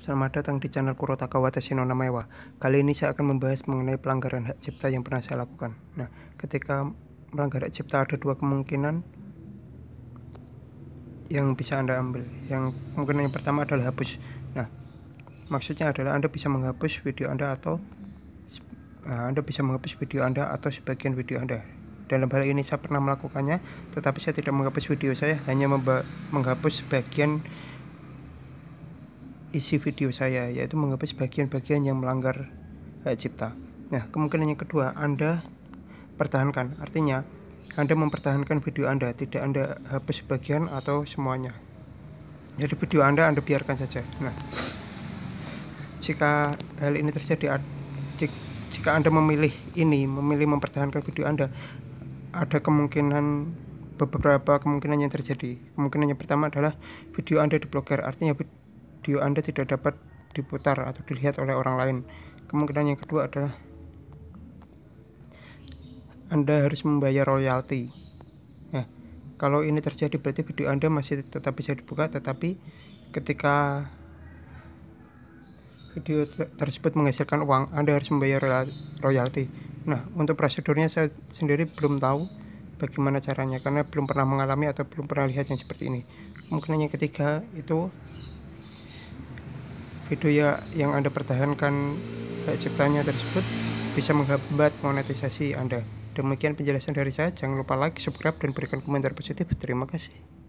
Selamat datang di channel Kurotaka Watashi Nona Mewah. Kali ini saya akan membahas mengenai pelanggaran hak cipta yang pernah saya lakukan. Nah, ketika melanggar hak cipta ada dua kemungkinan yang bisa Anda ambil. Yang kemungkinan yang pertama adalah hapus. Nah, maksudnya adalah Anda bisa menghapus video Anda atau nah, Anda bisa menghapus video Anda atau sebagian video Anda. Dalam hal ini saya pernah melakukannya, tetapi saya tidak menghapus video saya, hanya menghapus sebagian isi video saya yaitu menghapus bagian-bagian yang melanggar hak eh, cipta nah kemungkinan yang kedua Anda pertahankan artinya Anda mempertahankan video Anda tidak Anda hapus sebagian atau semuanya jadi video Anda Anda biarkan saja nah jika hal ini terjadi jika Anda memilih ini, memilih mempertahankan video Anda, ada kemungkinan beberapa kemungkinan yang terjadi. Kemungkinan yang pertama adalah video Anda diblokir, artinya video Anda tidak dapat diputar atau dilihat oleh orang lain. Kemungkinan yang kedua adalah Anda harus membayar royalti. Nah, kalau ini terjadi berarti video Anda masih tetap bisa dibuka tetapi ketika video tersebut menghasilkan uang, Anda harus membayar royalti. Nah, untuk prosedurnya saya sendiri belum tahu bagaimana caranya karena belum pernah mengalami atau belum pernah lihat yang seperti ini. Kemungkinan yang ketiga itu video ya yang Anda pertahankan hak ciptanya tersebut bisa menghambat monetisasi Anda. Demikian penjelasan dari saya. Jangan lupa like, subscribe, dan berikan komentar positif. Terima kasih.